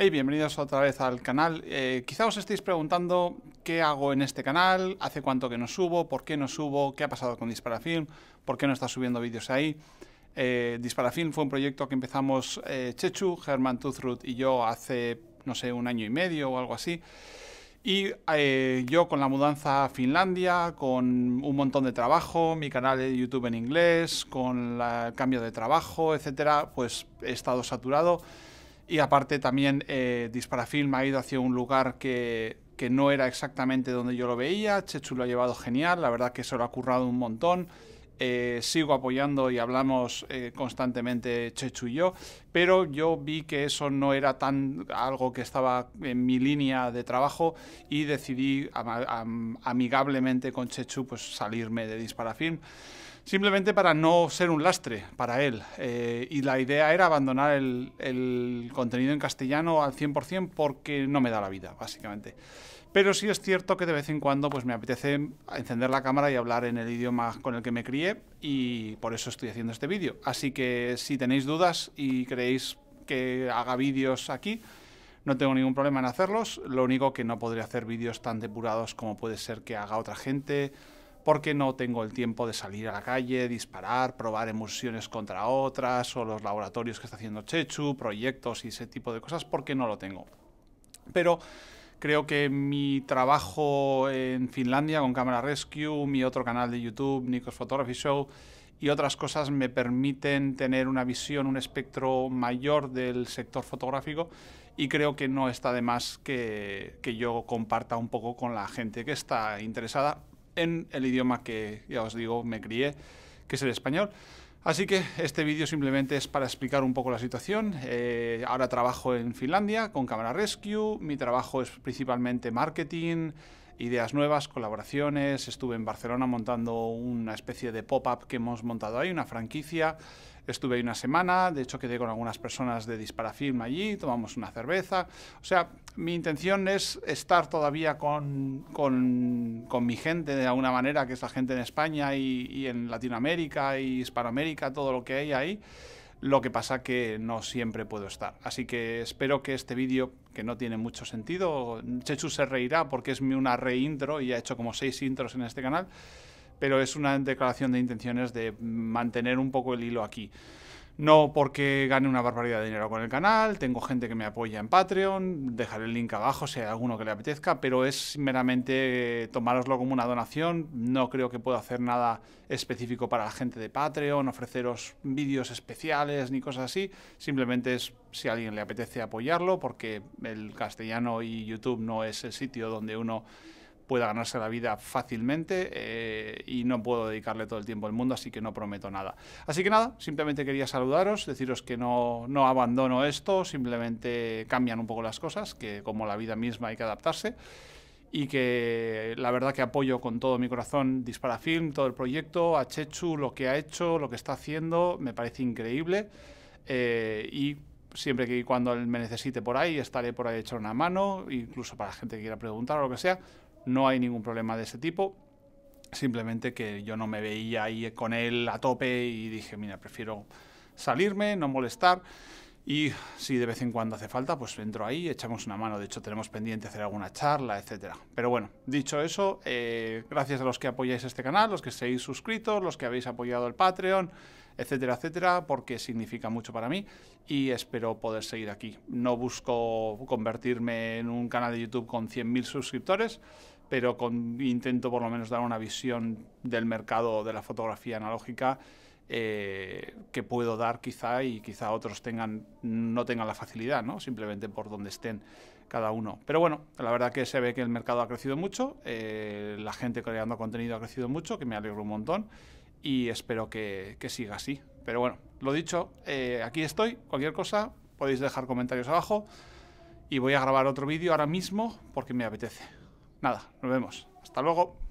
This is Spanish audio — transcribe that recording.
Hey, bienvenidos otra vez al canal. Eh, quizá os estéis preguntando qué hago en este canal, hace cuánto que no subo, por qué no subo, qué ha pasado con Disparafilm, por qué no está subiendo vídeos ahí. Eh, Disparafilm fue un proyecto que empezamos eh, Chechu, Germán Tuthrut y yo hace, no sé, un año y medio o algo así. Y eh, yo con la mudanza a Finlandia, con un montón de trabajo, mi canal de YouTube en inglés, con el cambio de trabajo, etcétera, pues he estado saturado. Y aparte también eh, Disparafilm ha ido hacia un lugar que, que, no era exactamente donde yo lo veía. Chechu lo ha llevado genial, la verdad que se lo ha currado un montón. Eh, sigo apoyando y hablamos eh, constantemente Chechu y yo, pero yo vi que eso no era tan algo que estaba en mi línea de trabajo y decidí amigablemente con Chechu pues, salirme de Disparafilm simplemente para no ser un lastre para él. Eh, y la idea era abandonar el, contenido en castellano al 100% porque no me da la vida, básicamente. Pero sí es cierto que de vez en cuando pues me apetece encender la cámara y hablar en el idioma con el que me crié y por eso estoy haciendo este vídeo. Así que si tenéis dudas y creéis que haga vídeos aquí, no tengo ningún problema en hacerlos. Lo único que no podría hacer vídeos tan depurados como puede ser que haga otra gente porque no tengo el tiempo de salir a la calle, disparar, probar emulsiones contra otras, o los laboratorios que está haciendo Chechu, proyectos y ese tipo de cosas, porque no lo tengo. Pero creo que mi trabajo en Finlandia con Cámara Rescue, mi otro canal de YouTube, Nikos Photography Show, y otras cosas me permiten tener una visión, un espectro mayor del sector fotográfico y creo que no está de más que yo comparta un poco con la gente que está interesada, en el idioma que, ya os digo, me crié, que es el español. Así que este vídeo simplemente es para explicar un poco la situación. Eh, ahora trabajo en Finlandia con Cámara Rescue, mi trabajo es principalmente marketing, ideas nuevas, colaboraciones. Estuve en Barcelona montando una especie de pop-up que hemos montado ahí, una franquicia. Estuve ahí una semana, de hecho quedé con algunas personas de Disparafilm allí, tomamos una cerveza. O sea, mi intención es estar todavía con, con, mi gente de alguna manera, que es la gente en España y, y en Latinoamérica y Hispanoamérica, todo lo que hay ahí. Lo que pasa que no siempre puedo estar. Así que espero que este vídeo que no tiene mucho sentido. Chechu se reirá porque es una reintro y ha hecho como seis intros en este canal, pero es una declaración de intenciones de mantener un poco el hilo aquí. No porque gane una barbaridad de dinero con el canal, tengo gente que me apoya en Patreon, dejaré el link abajo si hay alguno que le apetezca, pero es meramente tomároslo como una donación, no creo que pueda hacer nada específico para la gente de Patreon, ofreceros vídeos especiales ni cosas así, simplemente es si a alguien le apetece apoyarlo, porque el castellano y YouTube no es el sitio donde uno pueda ganarse la vida fácilmente eh, y no puedo dedicarle todo el tiempo al mundo, así que no prometo nada. Así que nada, simplemente quería saludaros, deciros que no, abandono esto, simplemente cambian un poco las cosas, que como la vida misma hay que adaptarse y que la verdad que apoyo con todo mi corazón Disparafilm, todo el proyecto, a Chechu, lo que ha hecho, lo que está haciendo, me parece increíble eh, y siempre que cuando me necesite por ahí estaré por ahí echar una mano, incluso para gente que quiera preguntar o lo que sea, no hay ningún problema de ese tipo. Simplemente que yo no me veía ahí con él a tope y dije, mira, prefiero salirme, no molestar. Y si de vez en cuando hace falta, pues entro ahí, echamos una mano. De hecho, tenemos pendiente hacer alguna charla, etcétera. Pero bueno, dicho eso, eh, gracias a los que apoyáis este canal, los que seáis suscritos, los que habéis apoyado el Patreon, etcétera, etcétera, porque significa mucho para mí y espero poder seguir aquí. No busco convertirme en un canal de YouTube con 100.000 suscriptores, pero con, intento por lo menos dar una visión del mercado de la fotografía analógica eh, que puedo dar quizá y quizá otros tengan, no tengan la facilidad, ¿no? simplemente por donde estén cada uno. Pero bueno, la verdad que se ve que el mercado ha crecido mucho, eh, la gente creando contenido ha crecido mucho, que me alegro un montón y espero que, que siga así. Pero bueno, lo dicho, eh, aquí estoy, cualquier cosa podéis dejar comentarios abajo y voy a grabar otro vídeo ahora mismo porque me apetece. Nada, nos vemos. Hasta luego.